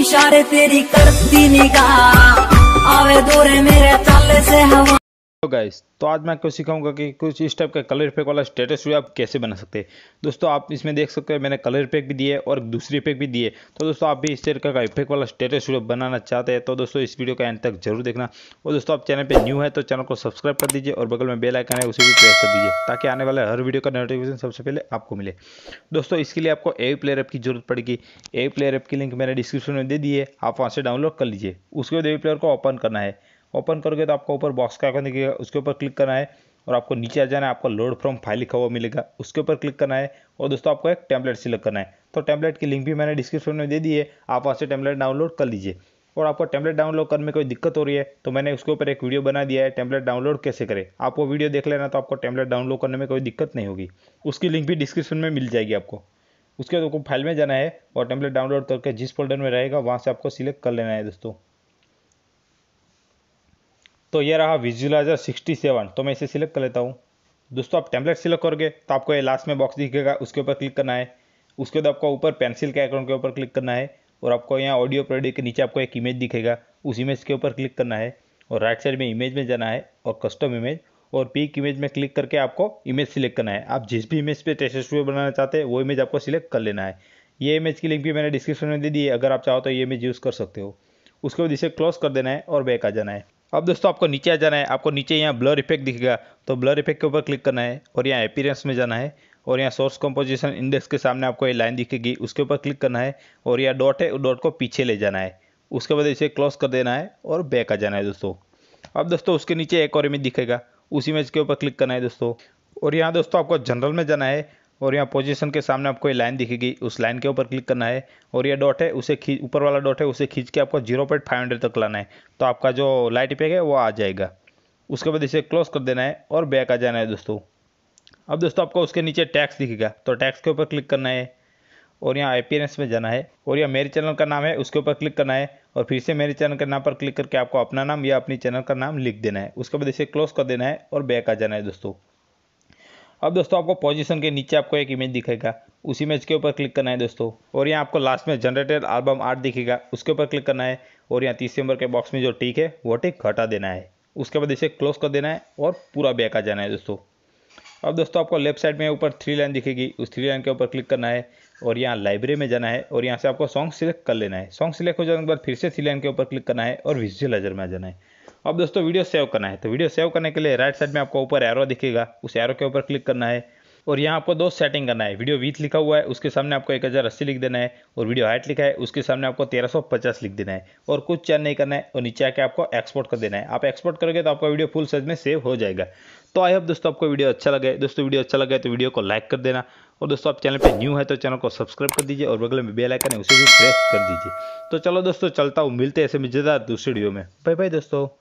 इशारे तेरी करती निगाह आवे दूर मेरे चाले से हवा तो गाइस तो आज मैं आपको सिखाऊंगा कि कुछ इस टाइप का कलर पैक वाला स्टेटस व्यू आप कैसे बना सकते हैं दोस्तों आप इसमें देख सकते हो मैंने कलर पैक भी दिए और दूसरी पैक भी दिए तो दोस्तों आप भी इस तरह का इफेक्ट वाला स्टेटस बनाना चाहते हैं तो दोस्तों इस वीडियो का एंड तक जरूर देखना और दोस्तों आप चैनल पर न्यू है तो चैनल को सब्सक्राइब कर दीजिए और बगल में बेल आइकन है उसे भी प्रेस कर दीजिए ताकि आने वाले हर वीडियो का नोटिफिकेशन सबसे पहले आपको मिले दोस्तों इसके लिए आपको ए प्लेयर ऐप की जरूरत पड़ेगी ए प्लेयर ऐप की लिंक मैंने डिस्क्रिप्शन में दे दी है आप वहाँ से डाउनलोड कर लीजिए उसके बाद ए प्लेयर को ओपन करना है ओपन करोगे तो आपको ऊपर बॉक्स का आइकन दिखेगा उसके ऊपर क्लिक करना है और आपको नीचे आ जाना है आपका लोड फ्रॉम फाइल लिखा हुआ मिलेगा उसके ऊपर क्लिक करना है और दोस्तों आपको एक टैबलेट सिलेक्ट करना है तो टैबलेट की लिंक भी मैंने डिस्क्रिप्शन में दे दी है आप वहाँ से टैबलेट डाउनलोड कर लीजिए और आपको टैबलेट डाउनलोड करने में कोई दिक्कत हो रही है तो मैंने उसके ऊपर एक वीडियो बना दिया है टैबलेट डाउनलोड कैसे करें आपको वीडियो देख लेना तो आपको टैबलेट डाउनलोड करने में कोई दिक्कत नहीं होगी उसकी लिंक भी डिस्क्रिप्शन में मिल जाएगी आपको उसके बाद आपको फाइल में जाना है और टैबलेट डाउनलोड करके जिस फोल्डर में रहेगा वहाँ से आपको सिलेक्ट कर लेना है दोस्तों तो ये रहा विजुलाइजर 67 तो मैं इसे सिलेक्ट कर लेता हूँ दोस्तों आप टेम्पलेट सिलेक्ट करोगे तो आपको ये लास्ट में बॉक्स दिखेगा उसके ऊपर क्लिक करना है उसके बाद आपको ऊपर पेंसिल के आइकन के ऊपर क्लिक करना है और आपको यहाँ ऑडियो प्रोडियो के नीचे आपको एक इमेज दिखेगा उस इमेज के ऊपर क्लिक करना है और राइट साइड में इमेज में जाना है और कस्टम इमेज और पीक इमेज में क्लिक करके आपको इमेज सिलेक्ट करना है आप जिस भी इमेज पे टेस्ट स्टूडियो बनाना चाहते हैं वो इमेज आपको सिलेक्ट कर लेना है ये इमेज की लिंक भी मैंने डिस्क्रिप्शन में दे दी है अगर आप चाहो तो ये इमेज यूज़ कर सकते हो उसके बाद इसे क्लोज कर देना है और बैक आ जाना है अब दोस्तों आपको नीचे आ जाना है आपको नीचे यहाँ ब्लर इफेक्ट दिखेगा तो ब्लर इफेक्ट के ऊपर क्लिक करना है और यहाँ अपीरेंस में जाना है और यहाँ सोर्स कंपोजिशन इंडेक्स के सामने आपको ये लाइन दिखेगी उसके ऊपर क्लिक करना है और यहाँ डॉट है डॉट को पीछे ले जाना है उसके बाद इसे क्लोज कर देना है और बैक आ जाना है दोस्तों अब दोस्तों उसके नीचे एक और इमेज दिखेगा उस इमेज के ऊपर क्लिक करना है दोस्तों और यहाँ दोस्तों आपको जनरल में जाना है और यहाँ पोजीशन के सामने आपको ये लाइन दिखेगी उस लाइन के ऊपर क्लिक करना है और ये डॉट है उसे खींच ऊपर वाला डॉट है उसे खींच के आपको जीरो पॉइंट फाइव हंड्रेड तक लाना है तो आपका जो लाइट इफेक्ट है वो आ जाएगा उसके बाद इसे क्लोज कर देना है और बैक आ जाना है दोस्तों अब दोस्तों आपको उसके नीचे टैक्स दिखेगा तो टैक्स के ऊपर क्लिक करना है और यहाँ अपियरेंस में जाना है और यहाँ मेरे चैनल का नाम है उसके ऊपर क्लिक करना है और फिर से मेरे चैनल के नाम पर क्लिक करके आपको अपना नाम या अपनी चैनल का नाम लिख देना है उसके बाद इसे क्लोज कर देना है और बैक आ जाना है दोस्तों अब दोस्तों आपको पोजीशन के नीचे आपको एक इमेज दिखेगा उस इमेज के ऊपर क्लिक करना है दोस्तों और यहाँ आपको लास्ट में जनरेटेड एल्बम आर्ट दिखेगा उसके ऊपर क्लिक करना है और यहाँ तीस नंबर के बॉक्स में जो टिक है वो टिक हटा देना है उसके बाद इसे क्लोज कर देना है और पूरा बैक आ जाना है दोस्तों अब दोस्तों आपको लेफ्ट साइड में ऊपर थ्री लाइन दिखेगी उस थ्री लाइन के ऊपर क्लिक करना है और यहाँ लाइब्रेरी में जाना है और यहाँ से आपको सॉन्ग सिलेक्ट कर लेना है सॉन्ग सिलेक्ट हो जाने के बाद फिर से थ्री लाइन के ऊपर क्लिक करना है और विजुअलाइजर में आ जाना है अब दोस्तों वीडियो सेव करना है तो वीडियो सेव करने के लिए राइट साइड में आपको ऊपर एरो दिखेगा उस एरो के ऊपर क्लिक करना है और यहाँ आपको दो सेटिंग करना है वीडियो वीथ लिखा हुआ है उसके सामने आपको एक हज़ार अस्सी लिख देना है और वीडियो हाइट लिखा है उसके सामने आपको तेरह सौ पचास लिख देना है और कुछ चेक नहीं करना है और नीचे आके आपको एक्सपोर्ट कर देना है आप एक्सपोर्ट करोगे तो आपका वीडियो फुल साइज में सेव हो जाएगा तो आई होप दोस्तों आपको वीडियो अच्छा लगे दोस्तों वीडियो अच्छा लगे तो वीडियो को लाइक कर देना और दोस्तों आप चैनल पर न्यू है तो चैनल को सब्सक्राइब कर दीजिए और बगल में बेल आइकन है उसे भी प्रेस कर दीजिए तो चलो दोस्तों चलता हूँ मिलते ऐसे मजेदार दूसरे वीडियो में बाय बाय दोस्तों